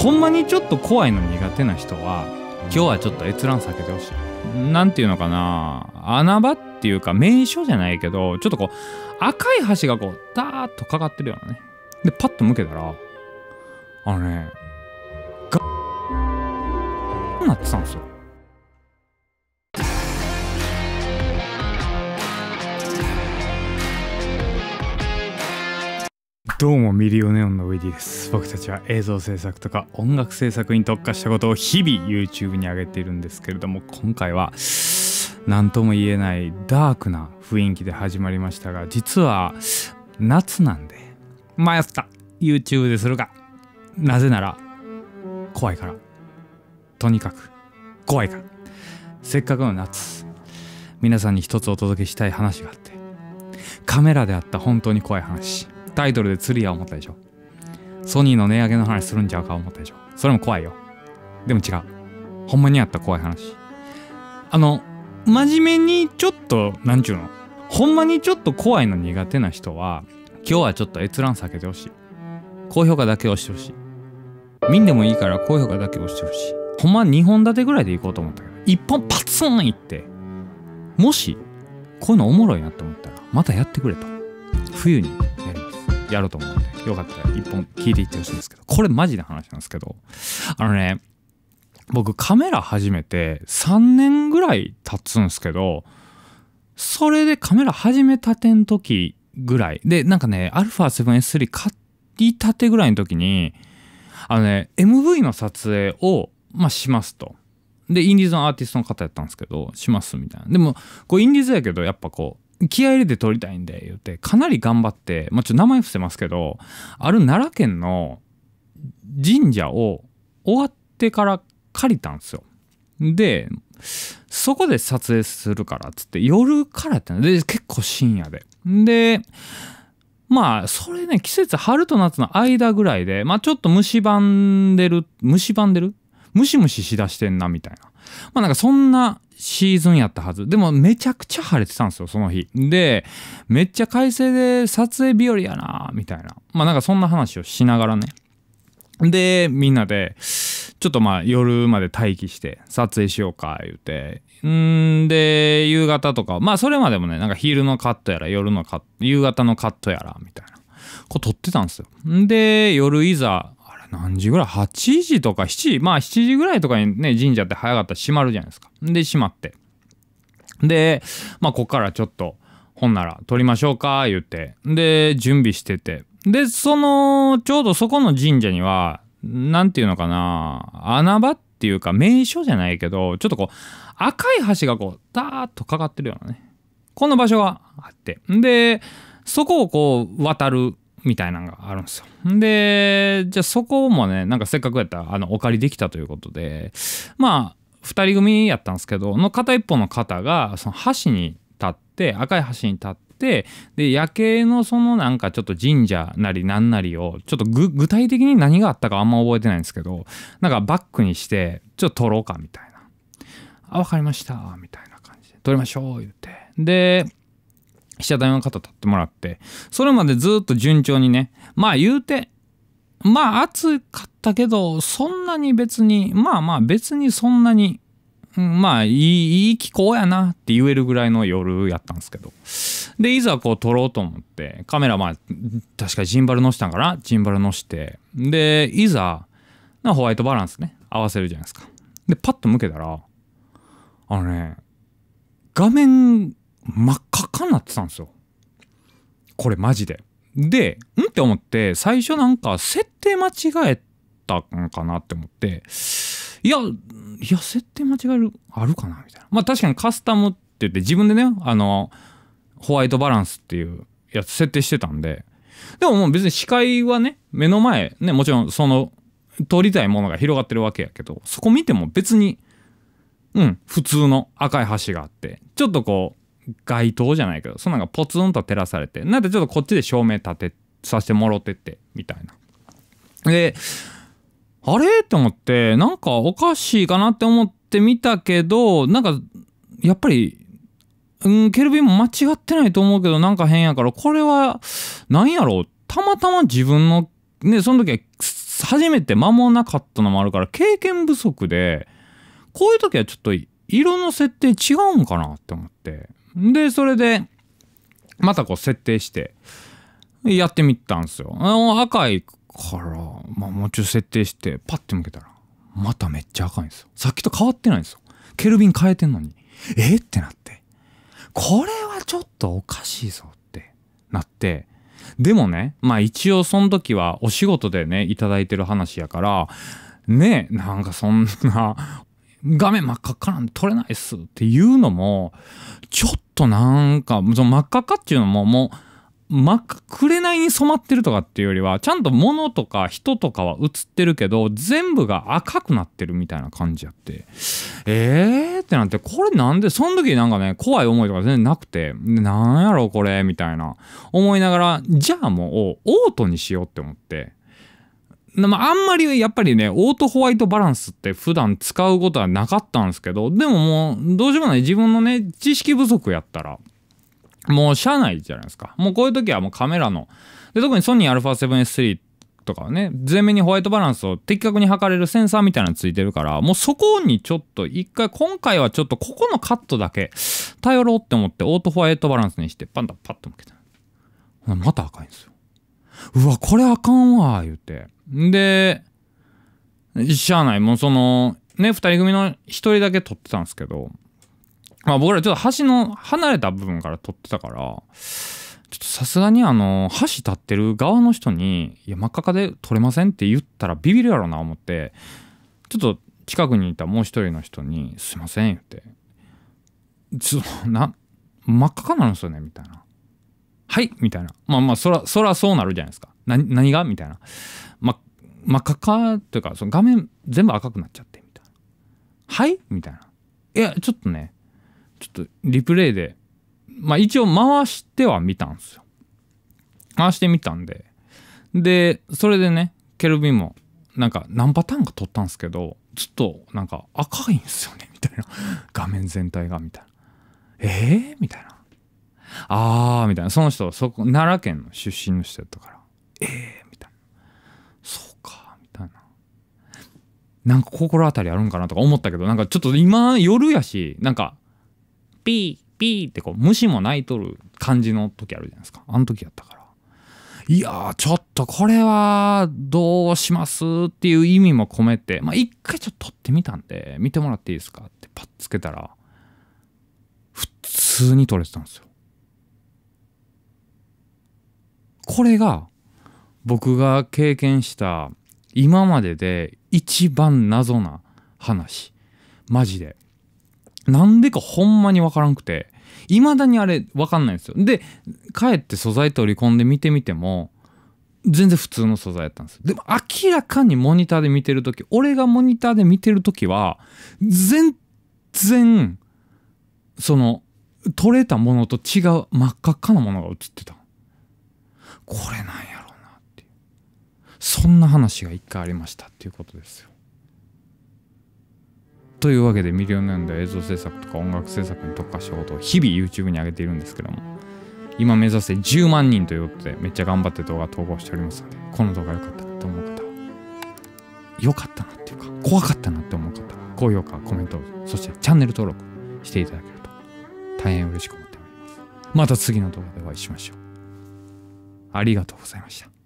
ほんまにちょっと怖いの苦手な人は今日はちょっと閲覧避けてほしい。何て言うのかな穴場っていうか名所じゃないけどちょっとこう赤い橋がこうダーッとかかってるようなね。でパッと向けたらあのねガッ なってたんですよ。どうもミリオネオンのウィディです僕たちは映像制作とか音楽制作に特化したことを日々 YouTube に上げているんですけれども今回は何とも言えないダークな雰囲気で始まりましたが実は夏なんで迷った YouTube でするがなぜなら怖いからとにかく怖いからせっかくの夏皆さんに一つお届けしたい話があってカメラであった本当に怖い話タイトルで釣りや思ったでしょ。ソニーの値上げの話するんちゃうか思ったでしょ。それも怖いよ。でも違う。ほんまにあった怖い話。あの、真面目にちょっと、なんちゅうの、ほんまにちょっと怖いの苦手な人は、今日はちょっと閲覧避けてほしい。高評価だけ押してほしい。見んでもいいから高評価だけ押してほしい。ほんま2本立てぐらいで行こうと思ったけど、1本パツンいって、もし、こういうのおもろいなと思ったら、またやってくれと。冬に。やろうと思うんで、よかったら一本聞いていってほしいんですけど、これマジな話なんですけど、あのね、僕カメラ始めて3年ぐらい経つんですけど、それでカメラ始めたてん時ぐらい、で、なんかね、α7S3 買いたてぐらいの時に、あのね、MV の撮影を、まあ、しますと。で、インディーズのアーティストの方やったんですけど、しますみたいな。でも、こう、インディーズやけど、やっぱこう、気合入れて撮りたいんで、言って、かなり頑張って、まあ、ちょっと名前伏せますけど、ある奈良県の神社を終わってから借りたんですよ。で、そこで撮影するからっつって夜からってで結構深夜で。でまあそれね季節春と夏の間ぐらいでまあちょっと虫歯んでる虫歯んでるムシムシしだしてんなみたいなまあなんかそんなシーズンやったはずでもめちゃくちゃ晴れてたんですよその日でめっちゃ快晴で撮影日和やなみたいなまあなんかそんな話をしながらねでみんなでちょっとまあ夜まで待機して撮影しようか言うて。んで、夕方とか、まあそれまでもね、なんか昼のカットやら夜のカット、夕方のカットやらみたいな。こう撮ってたんですよ。んで、夜いざ何時ぐらい ?8 時とか7時まあ7時ぐらいとかにね、神社って早かったら閉まるじゃないですか。で、閉まって。で、まあ、こっからちょっと、ほんなら撮りましょうか、言って。で、準備してて。で、その、ちょうどそこの神社には、何て言うのかな、穴場っていうか、名所じゃないけど、ちょっとこう、赤い橋がこう、ダーッとかかってるようなね。この場所があって。で、そこをこう、渡るみたいなのがあるんですよ。で、じゃあそこもね、なんかせっかくやったら、あの、お借りできたということで、まあ、2人組やったんですけど、の片一方の方が、その橋に立って、赤い橋に立って、で、夜景のそのなんかちょっと神社なりなんなりを、ちょっと具体的に何があったかあんま覚えてないんですけど、なんかバックにして、ちょっと撮ろうかみたいな。あ、わかりました、みたいな感じで。撮りましょう、言って。で、被写体の方立ってもらってそれまでずっと順調にねまあ言うてまあ暑かったけどそんなに別にまあまあ別にそんなに、うん、まあいいいい気候やなって言えるぐらいの夜やったんですけどでいざこう撮ろうと思ってカメラまあ確かジンバルのしたんかなジンバルのしてでいざなホワイトバランスね合わせるじゃないですかでパッと向けたらあのね画面真っ赤っかになってたんですよこれマジででうんって思って最初なんか設定間違えたんかなって思っていやいや設定間違えるあるかなみたいなまあ確かにカスタムって言って自分でねあのホワイトバランスっていうやつ設定してたんででももう別に視界はね目の前ねもちろんその撮りたいものが広がってるわけやけどそこ見ても別にうん普通の赤い橋があってちょっとこう街灯じゃないけどそんなんがポツンと照らされてなんでちょっとこっちで照明立てさせてもろてってみたいな。であれって思ってなんかおかしいかなって思ってみたけどなんかやっぱりうん、ケルビンも間違ってないと思うけどなんか変やからこれは何やろうたまたま自分のねその時は初めて間もなかったのもあるから経験不足でこういう時はちょっと色の設定違うんかなって思ってでそれでまたこう設定してやってみたんですよ赤いからまあもうちょい設定してパッて向けたらまためっちゃ赤いんですよさっきと変わってないんですよケルビン変えてんのにえってなってこれはちょっとおかしいぞってなってでもねまあ一応その時はお仕事でね頂いてる話やからねなんかそんな画面真っ赤っかなんで撮れないっすっていうのも、ちょっとなんか、その真っ赤っかっていうのももう、真っ赤、いに染まってるとかっていうよりは、ちゃんと物とか人とかは映ってるけど、全部が赤くなってるみたいな感じやって、えーってなって、これなんで、その時なんかね、怖い思いとか全然なくて、なんやろこれ、みたいな、思いながら、じゃあもう、オートにしようって思って、まあ、あんまりやっぱりね、オートホワイトバランスって普段使うことはなかったんですけど、でももうどうしようもない自分のね、知識不足やったら、もう社内じゃないですか。もうこういう時はもうカメラの、で特にソニー α7S3 とかはね、全面にホワイトバランスを的確に測れるセンサーみたいなのついてるから、もうそこにちょっと一回、今回はちょっとここのカットだけ頼ろうって思ってオートホワイトバランスにして、パンダパッと向けた。また赤いんですよ。うわこれあかんわ言うてでしゃあないもうそのね2人組の1人だけ撮ってたんですけど、まあ、僕らちょっと橋の離れた部分から撮ってたからちょっとさすがにあの橋立ってる側の人に「いや真っ赤で撮れません」って言ったらビビるやろな思ってちょっと近くにいたもう1人の人に「すいません」言って「ちょっとな真っ赤なるんですよね」みたいな。はいみたいな。まあまあ、そら、そらそうなるじゃないですか。な、何がみたいな。ま、真っ赤かというか、その画面全部赤くなっちゃって、みたいな。はいみたいな。いや、ちょっとね、ちょっとリプレイで、まあ一応回しては見たんですよ。回してみたんで。で、それでね、ケルビンも、なんか何パターンか撮ったんですけど、ちょっとなんか赤いんですよね、みたいな。画面全体が、みたいな。えー、みたいな。ああみたいなその人そこ奈良県の出身の人やったからええー、みたいなそうかみたいななんか心当たりあるんかなとか思ったけどなんかちょっと今夜やしなんかピーピーってこう虫も鳴いとる感じの時あるじゃないですかあの時やったからいやちょっとこれはどうしますっていう意味も込めてまあ一回ちょっと撮ってみたんで見てもらっていいですかってパッつけたら普通に撮れてたんですよこれが僕が経験した今までで一番謎な話マジでなんでかほんまに分からんくて未だにあれ分かんないんですよで帰って素材取り込んで見てみても全然普通の素材やったんですでも明らかにモニターで見てる時俺がモニターで見てる時は全然その取れたものと違う真っ赤っかなものが映ってたこれなんやろうなっていうそんな話が一回ありましたっていうことですよ。というわけでミリオネンで映像制作とか音楽制作に特化したことを日々 YouTube に上げているんですけども今目指せ10万人ということでめっちゃ頑張って動画投稿しておりますのでこの動画良かったと思う方は良かったなっていうか怖かったなって思う方は高評価コメントそしてチャンネル登録していただけると大変嬉しく思っておりますまた次の動画でお会いしましょうありがとうございました。